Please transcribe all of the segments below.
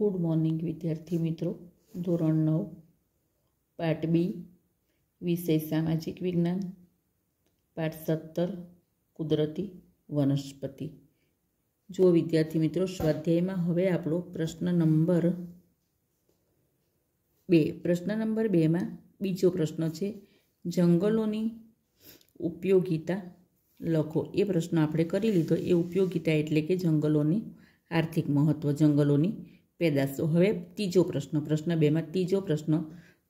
good morning વિદ્યાર્થી મિત્રો ધોરણ નવ પાઠ બી વિષય સામાજિક વિજ્ઞાન પાઠ સત્તર કુદરતી વનસ્પતિ જો વિદ્યાર્થી મિત્રો સ્વાધ્યાયમાં હવે આપણો પ્રશ્ન નંબર બે પ્રશ્ન નંબર બેમાં બીજો પ્રશ્ન છે જંગલોની ઉપયોગિતા લખો એ પ્રશ્ન આપણે કરી લીધો એ ઉપયોગિતા એટલે કે જંગલોની આર્થિક મહત્ત્વ જંગલોની પેદાશો હવે ત્રીજો પ્રશ્ન પ્રશ્ન બેમાં ત્રીજો પ્રશ્ન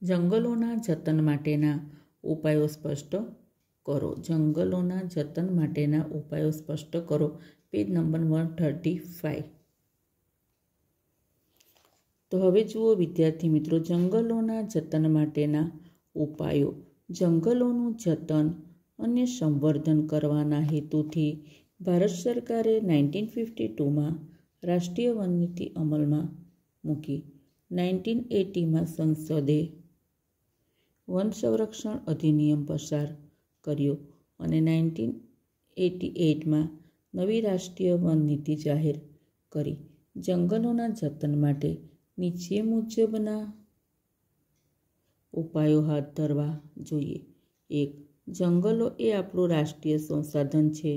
જંગલોના જતન માટેના ઉપાયો સ્પષ્ટ કરો જંગલોના જતન માટેના ઉપાયો સ્પષ્ટ કરો page number one thirty five તો હવે જુઓ વિદ્યાર્થી મિત્રો જંગલોના જતન માટેના ઉપાયો જંગલોનું જતન અને સંવર્ધન કરવાના હેતુથી ભારત સરકારે નાઇન્ટીન ફિફ્ટી ટુમાં રાષ્ટ્રીય વનનીતિ અમલમાં મૂકી નાઇન્ટીન એટીમાં સંસદે વન સંરક્ષણ અધિનિયમ પસાર કર્યો અને નાઇન્ટીન એટી એટમાં નવી રાષ્ટ્રીય વન નીતિ જાહેર કરી જંગલોના જતન માટે નીચે મુજબના ઉપાયો હાથ ધરવા જોઈએ એક જંગલો એ આપણું રાષ્ટ્રીય સંસાધન છે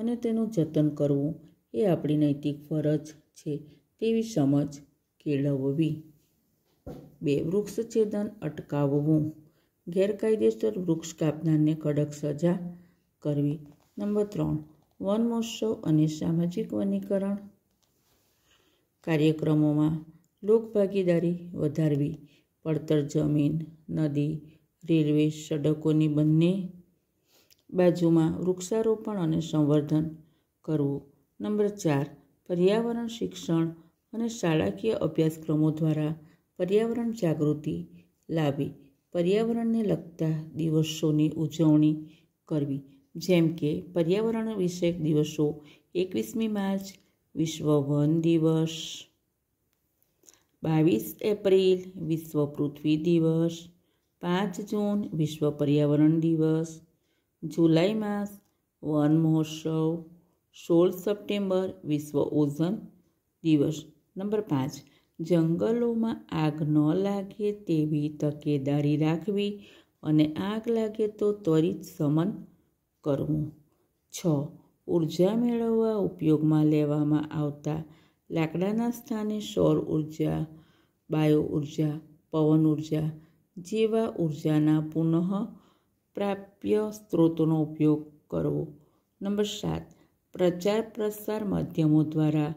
અને તેનું જતન કરવું એ આપણી નૈતિક ફરજ છે તેવી સમજ કેળવવી બે વૃક્ષ છેદન અટકાવવું ગેરકાયદેસર વૃક્ષ કાપનારને કડક સજા કરવી નંબર ત્રણ વન મહોત્સવ અને સામાજિક વનીકરણ કાર્યક્રમોમાં લોકભાગીદારી વધારવી પડતર જમીન નદી રેલવે સડકોની બંને બાજુમાં વૃક્ષારોપણ અને સંવર્ધન કરવું નંબર ચાર પર્યાવરણ શિક્ષણ અને શાળાકીય અભ્યાસક્રમો દ્વારા પર્યાવરણ જાગૃતિ લાવી પર્યાવરણને લગતા દિવસોની ઉજવણી કરવી જેમ કે પર્યાવરણ વિષયક દિવસો એકવીસમી માર્ચ વિશ્વ વન દિવસ બાવીસ એપ્રિલ વિશ્વ પૃથ્વી દિવસ પાંચ જૂન વિશ્વ પર્યાવરણ દિવસ જુલાઈ માસ વન મહોત્સવ સોળ સપ્ટેમ્બર વિશ્વ ઓઝન દિવસ નંબર પાંચ જંગલોમાં આગ ન લાગે તેવી તકેદારી રાખવી અને આગ લાગે તો ત્વરિત સમન કરવું છ ઉર્જા મેળવવા ઉપયોગમાં લેવામાં આવતા લાકડાના સ્થાને સૌર ઉર્જા બાયો ઉર્જા પવન ઉર્જા જેવા ઉર્જાના પુનઃ પ્રાપ્ય સ્ત્રોતોનો ઉપયોગ કરવો નંબર સાત પ્રચાર પ્રસાર માધ્યમો દ્વારા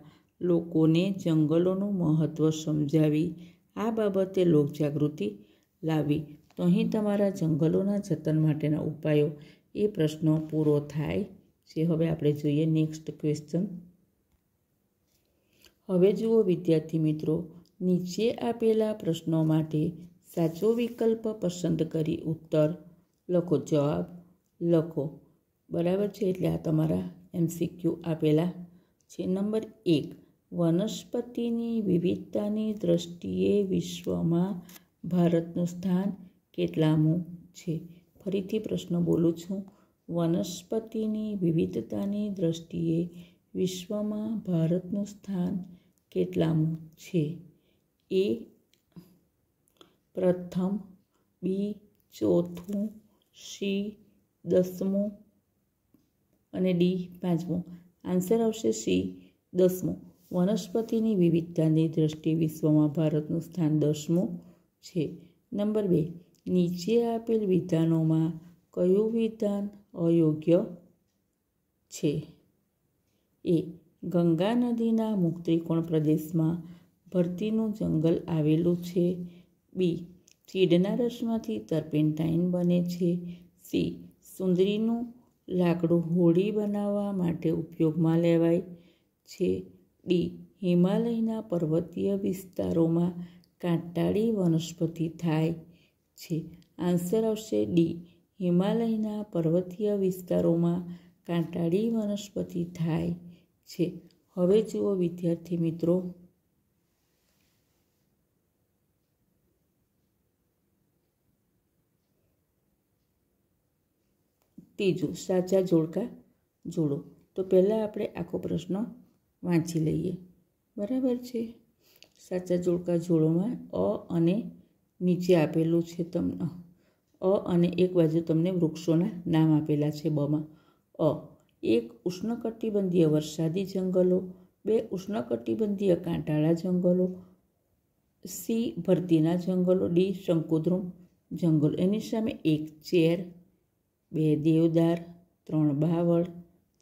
લોકોને જંગલોનું મહત્ત્વ સમજાવી આ બાબતે લોકજાગૃતિ લાવી તો અહીં તમારા જંગલોના જતન માટેના ઉપાયો એ પ્રશ્નો પૂરો થાય છે હવે આપણે જોઈએ નેક્સ્ટ ક્વેશ્ચન હવે જુઓ વિદ્યાર્થી મિત્રો નીચે આપેલા પ્રશ્નો માટે સાચો વિકલ્પ પસંદ કરી ઉત્તર લખો જવાબ લખો બરાબર છે એટલે આ તમારા એમસીક્યુ આપેલા છે નંબર એક વનસ્પતિની વિવિધતાની દ્રષ્ટિએ વિશ્વમાં ભારતનું સ્થાન કેટલામું છે ફરીથી પ્રશ્ન બોલું છું વનસ્પતિની વિવિધતાની દ્રષ્ટિએ વિશ્વમાં ભારતનું સ્થાન કેટલામું છે એ પ્રથમ બી ચોથું સી દસમું અને ડી પાંચમો આન્સર આવશે સી દસમો વનસ્પતિની વિવિધતાની દ્રષ્ટિએ વિશ્વમાં ભારતનું સ્થાન દસમું છે નંબર બે નીચે આપેલ વિધાનોમાં કયું વિધાન અયોગ્ય છે એ ગંગા નદીના મુક્ત્રિકોણ પ્રદેશમાં ભરતીનું જંગલ આવેલું છે બી ચીડના રસમાંથી ટર્પેન્ટાઇન બને છે સી સુંદરીનું લાકડું હોડી બનાવવા માટે ઉપયોગમાં લેવાય છે ડી હિમાલયના પર્વતીય વિસ્તારોમાં કાંટાળી વનસ્પતિ થાય છે આન્સર આવશે ડી હિમાલયના પર્વતીય વિસ્તારોમાં કાંટાળી વનસ્પતિ થાય છે હવે જુઓ વિદ્યાર્થી મિત્રો ત્રીજું સાચા જોડકા જોડો તો પહેલાં આપણે આખો પ્રશ્ન વાંચી લઈએ બરાબર છે સાચા જોડકા જોડોમાં અ અને નીચે આપેલું છે તમને અ અને એક બાજુ તમને વૃક્ષોના નામ આપેલા છે બમાં અ એક ઉષ્ણકટિબંધીય વરસાદી જંગલો બે ઉષ્ણકટિબંધીય કાંટાળા જંગલો સી ભરતીના જંગલો ડી શંકુદ્રુમ જંગલ એની સામે એક ચેર બે દેવદાર ત્રણ બાવળ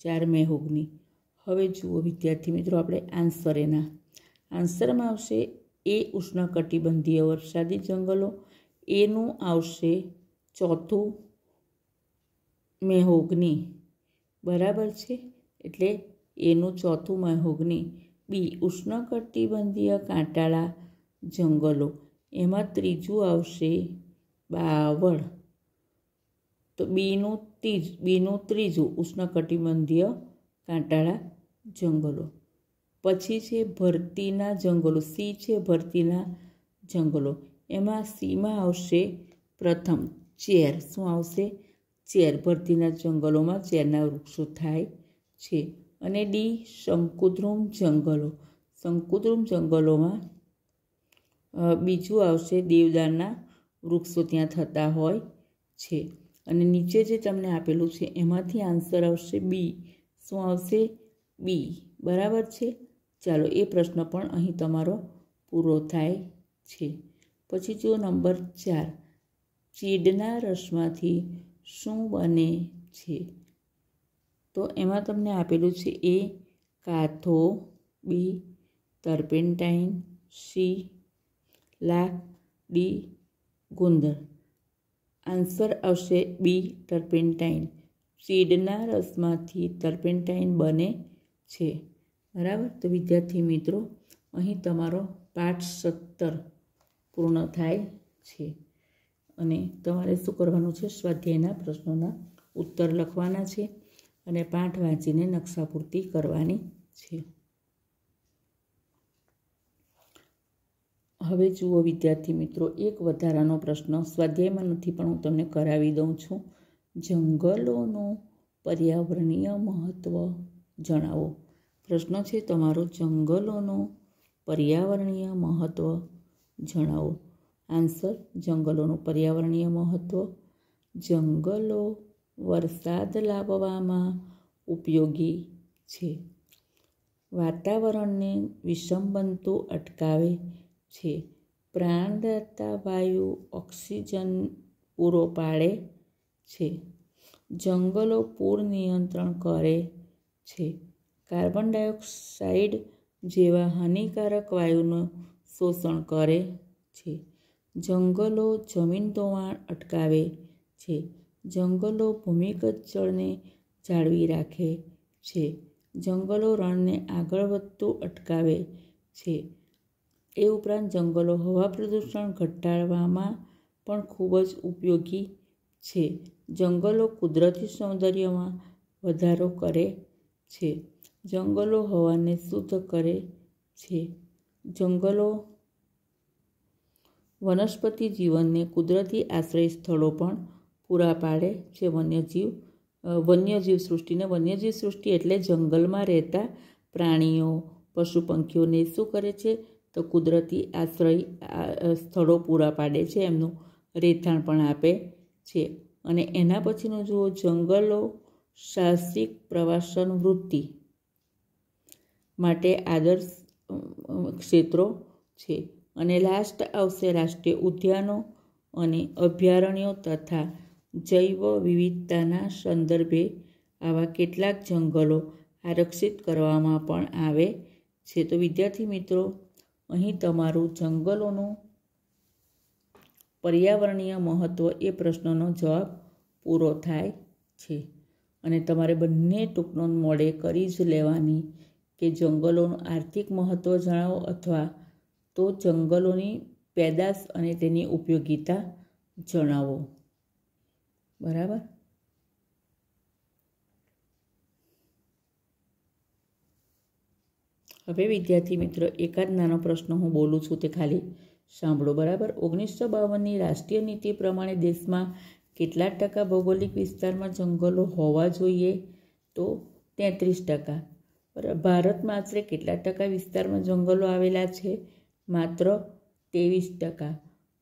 ચાર મેહોગની હવે જુઓ વિદ્યાર્થી મિત્રો આપણે આન્સર એના આન્સરમાં આવશે એ ઉષ્ણકટિબંધીય વરસાદી જંગલો એનું આવશે ચોથું મેહોગની બરાબર છે એટલે એનું ચોથું મેહોગની બી ઉષ્ણકટિબંધીય કાંટાળા જંગલો એમાં ત્રીજું આવશે બાવળ તો બીનું ત્રીજ બીનું ત્રીજું ઉષ્ણકટિબંધીય કાંટાળા જંગલો પછી છે ભરતીના જંગલો સી છે ભરતીના જંગલો એમાં સીમાં આવશે પ્રથમ ચેર શું આવશે ચેર ભરતીના જંગલોમાં ચેરના વૃક્ષો થાય છે અને ડી શંકુદ્રુમ જંગલો શંકુદ્રુમ જંગલોમાં બીજું આવશે દેવદારના વૃક્ષો ત્યાં થતા હોય છે અને નીચે જે તમને આપેલું છે એમાંથી આન્સર આવશે બી શું આવશે બી બરાબર છે ચાલો એ પ્રશ્ન પણ અહીં તમારો પૂરો થાય છે પછી જો નંબર ચાર ચીડના રસમાંથી શું બને છે તો એમાં તમને આપેલું છે એ કાથો બી તર્પેન્ટાઇન સી લાખ ડી ગુંદર આન્સર આવશે બી ટર્પેન્ટાઇન સીડના રસમાંથી ટર્પેન્ટાઇન બને છે બરાબર તો વિદ્યાર્થી મિત્રો અહીં તમારો પાઠ સત્તર પૂર્ણ થાય છે અને તમારે શું કરવાનું છે સ્વાધ્યાયના પ્રશ્નોના ઉત્તર લખવાના છે અને પાઠ વાંચીને નકશા પૂર્તિ કરવાની છે હવે જુઓ વિદ્યાર્થી મિત્રો એક વધારાનો પ્રશ્ન સ્વાધ્યાયમાં નથી પણ હું તમને કરાવી દઉં છું જંગલોનું પર્યાવરણીય મહત્ત્વ જણાવો પ્રશ્ન છે તમારો જંગલોનું પર્યાવરણીય મહત્ત્વ જણાવો આન્સર જંગલોનું પર્યાવરણીય મહત્ત્વ જંગલો વરસાદ લાવવામાં ઉપયોગી છે વાતાવરણને વિષમ બનતું અટકાવે છે પ્રાણદાતા વાયુ ઓક્સિજન પૂરો પાડે છે જંગલો પૂર નિયંત્રણ કરે છે કાર્બન ડાયોક્સાઇડ જેવા હાનિકારક વાયુનું શોષણ કરે છે જંગલો જમીન ધોવાણ અટકાવે છે જંગલો ભૂમિગત જળને જાળવી રાખે છે જંગલો રણને આગળ વધતું અટકાવે છે એ ઉપરાંત જંગલો હવા પ્રદૂષણ ઘટાડવામાં પણ ખૂબ જ ઉપયોગી છે જંગલો કુદરતી સૌંદર્યમાં વધારો કરે છે જંગલો હવાને શુદ્ધ કરે છે જંગલો વનસ્પતિ જીવનને કુદરતી આશ્રય સ્થળો પણ પૂરા પાડે છે વન્યજીવ વન્યજીવ સૃષ્ટિને વન્યજીવ સૃષ્ટિ એટલે જંગલમાં રહેતા પ્રાણીઓ પશુ પંખીઓને શું કરે છે તો કુદરતી આશ્રય સ્થળો પૂરા પાડે છે એમનું રહેઠાણ પણ આપે છે અને એના પછીનો જુઓ જંગલો સાહસિક પ્રવાસન વૃત્તિ માટે આદર્શ ક્ષેત્રો છે અને લાસ્ટ આવશે રાષ્ટ્રીય ઉદ્યાનો અને અભયારણ્યો તથા જૈવ વિવિધતાના સંદર્ભે આવા કેટલાક જંગલો આરક્ષિત કરવામાં પણ આવે છે તો વિદ્યાર્થી મિત્રો અહીં તમારું જંગલોનું પર્યાવરણીય મહત્ત્વ એ પ્રશ્નનો જવાબ પૂરો થાય છે અને તમારે બંને ટૂંકનો મોડે કરી જ લેવાની કે જંગલોનું આર્થિક મહત્ત્વ જણાવો અથવા તો જંગલોની પેદાશ અને તેની ઉપયોગિતા જણાવો બરાબર હવે વિદ્યાર્થી મિત્ર એકાદ નાનો પ્રશ્ન હું બોલું છું તે ખાલી સાંભળો બરાબર ઓગણીસો બાવનની રાષ્ટ્રીય નીતિ પ્રમાણે દેશમાં કેટલા ટકા ભૌગોલિક વિસ્તારમાં જંગલો હોવા જોઈએ તો તેત્રીસ ટકા ભારતમાં આશરે કેટલા ટકા વિસ્તારમાં જંગલો આવેલા છે માત્ર ત્રેવીસ ટકા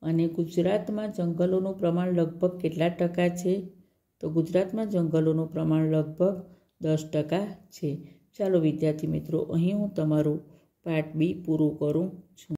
અને ગુજરાતમાં જંગલોનું પ્રમાણ લગભગ કેટલા ટકા છે તો ગુજરાતમાં જંગલોનું પ્રમાણ લગભગ દસ ટકા છે ચાલો વિદ્યાર્થી મિત્રો અહીં હું તમારું પાર્ટ બી પૂરું કરું છું